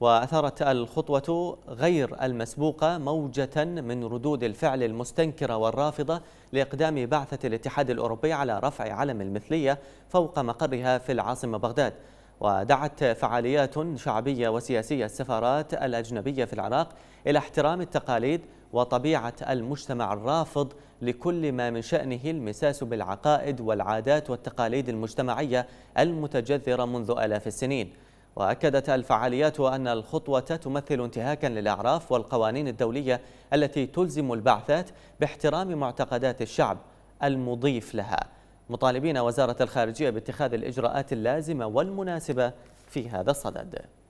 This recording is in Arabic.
وأثارت الخطوة غير المسبوقة موجة من ردود الفعل المستنكرة والرافضة لإقدام بعثة الاتحاد الأوروبي على رفع علم المثلية فوق مقرها في العاصمة بغداد ودعت فعاليات شعبية وسياسية السفارات الأجنبية في العراق إلى احترام التقاليد وطبيعة المجتمع الرافض لكل ما من شأنه المساس بالعقائد والعادات والتقاليد المجتمعية المتجذرة منذ آلاف السنين وأكدت الفعاليات أن الخطوة تمثل انتهاكا للأعراف والقوانين الدولية التي تلزم البعثات باحترام معتقدات الشعب المضيف لها مطالبين وزارة الخارجية باتخاذ الإجراءات اللازمة والمناسبة في هذا الصدد